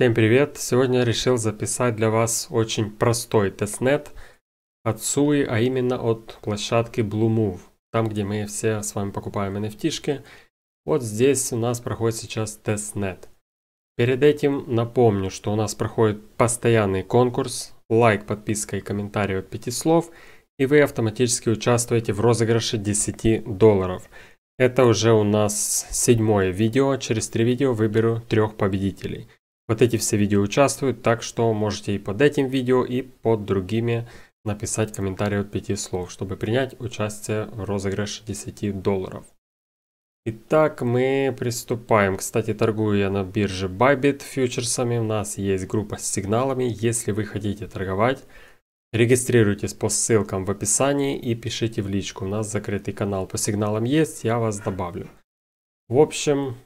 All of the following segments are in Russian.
Всем привет! Сегодня я решил записать для вас очень простой тестнет от SUI, а именно от площадки BlueMove, там где мы все с вами покупаем nft -шки. Вот здесь у нас проходит сейчас тестнет. Перед этим напомню, что у нас проходит постоянный конкурс, лайк, подписка и комментарий от 5 слов, и вы автоматически участвуете в розыгрыше 10 долларов. Это уже у нас седьмое видео, через три видео выберу трех победителей – вот эти все видео участвуют, так что можете и под этим видео, и под другими написать комментарий от 5 слов, чтобы принять участие в розыгрыше 10 долларов. Итак, мы приступаем. Кстати, торгую я на бирже Bybit фьючерсами. У нас есть группа с сигналами. Если вы хотите торговать, регистрируйтесь по ссылкам в описании и пишите в личку. У нас закрытый канал по сигналам есть, я вас добавлю. В общем,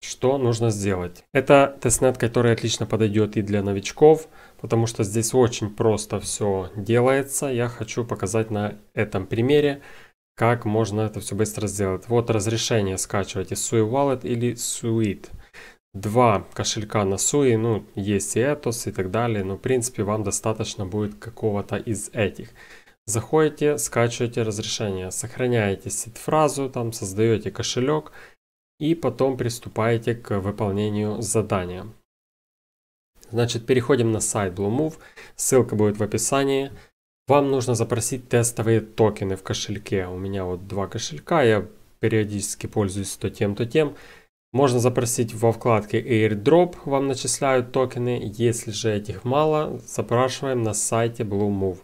что нужно сделать? Это тестнет, который отлично подойдет и для новичков, потому что здесь очень просто все делается. Я хочу показать на этом примере, как можно это все быстро сделать. Вот разрешение скачивать из Sui Wallet или Suite. Два кошелька на Sui, ну есть и Ethos и так далее, но в принципе вам достаточно будет какого-то из этих. Заходите, скачиваете разрешение, сохраняете сид-фразу, там создаете кошелек и потом приступаете к выполнению задания. Значит, переходим на сайт BlueMove, ссылка будет в описании. Вам нужно запросить тестовые токены в кошельке. У меня вот два кошелька, я периодически пользуюсь то тем, то тем. Можно запросить во вкладке AirDrop, вам начисляют токены. Если же этих мало, запрашиваем на сайте BlueMove.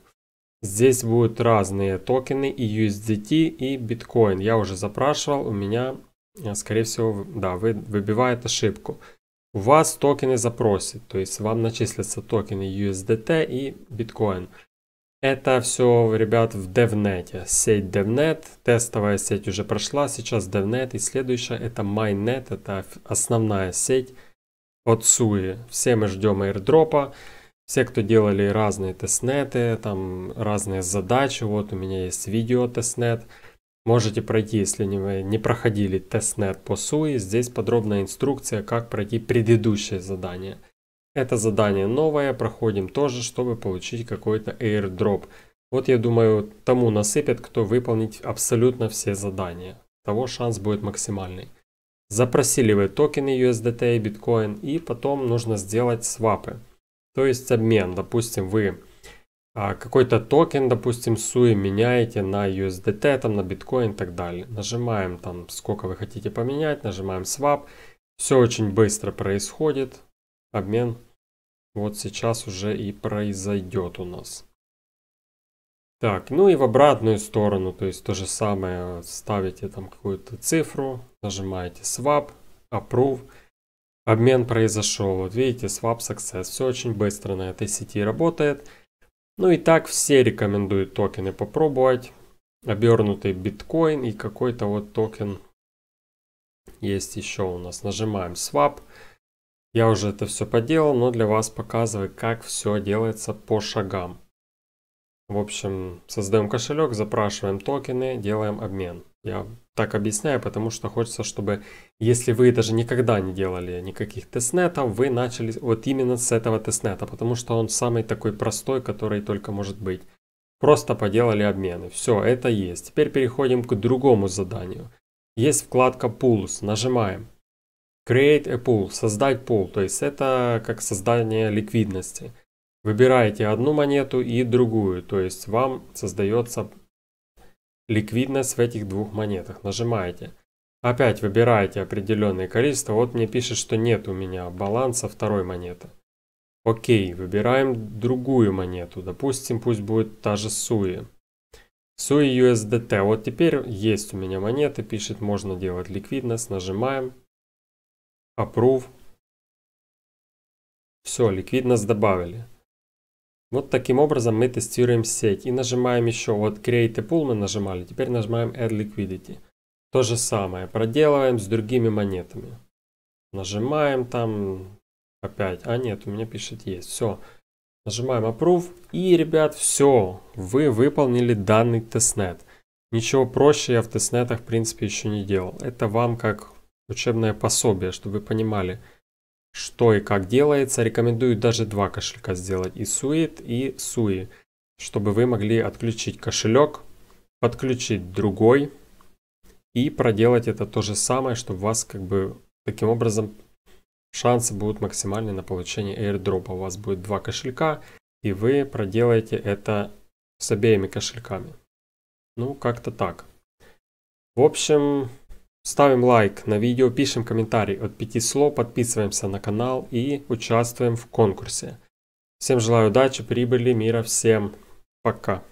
Здесь будут разные токены и USDT, и Bitcoin. Я уже запрашивал, у меня Э, скорее всего, да, вы, выбивает ошибку. У вас токены запросит, то есть вам начислятся токены USDT и Bitcoin. Это все, ребят, в DevNet. Сеть DevNet, тестовая сеть уже прошла, сейчас DevNet. И следующая это MyNet, это основная сеть от SUI. Все мы ждем аирдропа. Все, кто делали разные тестнеты, там разные задачи, вот у меня есть видео тестнет. Можете пройти, если вы не проходили тестнет по SUI. Здесь подробная инструкция, как пройти предыдущее задание. Это задание новое, проходим тоже, чтобы получить какой-то airdrop. Вот я думаю, тому насыпят, кто выполнит абсолютно все задания. Того шанс будет максимальный. Запросили вы токены USDT и биткоин, и потом нужно сделать свапы. То есть обмен. Допустим, вы а, какой-то токен, допустим, суи меняете на USDT, там, на биткоин и так далее. Нажимаем там, сколько вы хотите поменять, нажимаем swap. Все очень быстро происходит. Обмен вот сейчас уже и произойдет у нас. Так, ну и в обратную сторону, то есть то же самое, ставите там какую-то цифру, нажимаете swap, approve, обмен произошел. Вот видите, swap success, все очень быстро на этой сети работает. Ну и так все рекомендуют токены попробовать. Обернутый биткоин и какой-то вот токен есть еще у нас. Нажимаем swap. Я уже это все поделал, но для вас показываю, как все делается по шагам. В общем, создаем кошелек, запрашиваем токены, делаем обмен. Я так объясняю, потому что хочется, чтобы, если вы даже никогда не делали никаких тестнетов, вы начали вот именно с этого тестнета, потому что он самый такой простой, который только может быть. Просто поделали обмены. Все, это есть. Теперь переходим к другому заданию. Есть вкладка Pools. Нажимаем. Create a pool. Создать пул. То есть это как создание ликвидности. Выбираете одну монету и другую. То есть вам создается ликвидность в этих двух монетах. Нажимаете. Опять выбираете определенное количество. Вот мне пишет, что нет у меня баланса второй монеты. Окей, выбираем другую монету. Допустим, пусть будет та же Суи. Суи USDT. Вот теперь есть у меня монеты. Пишет, можно делать ликвидность. Нажимаем. Approve. Все, ликвидность добавили. Вот таким образом мы тестируем сеть и нажимаем еще, вот Create a Pool мы нажимали, теперь нажимаем Add Liquidity. То же самое, проделываем с другими монетами. Нажимаем там опять, а нет, у меня пишет есть, все. Нажимаем Approve и, ребят, все, вы выполнили данный тестнет. Ничего проще я в тестнетах, в принципе, еще не делал. Это вам как учебное пособие, чтобы вы понимали, что и как делается. Рекомендую даже два кошелька сделать, и Suite, и Sui, чтобы вы могли отключить кошелек, подключить другой и проделать это то же самое, чтобы у вас как бы таким образом шансы будут максимальные на получение airdrop. У вас будет два кошелька, и вы проделаете это с обеими кошельками. Ну, как-то так. В общем, Ставим лайк на видео, пишем комментарий от 5 слов, подписываемся на канал и участвуем в конкурсе. Всем желаю удачи, прибыли, мира, всем пока.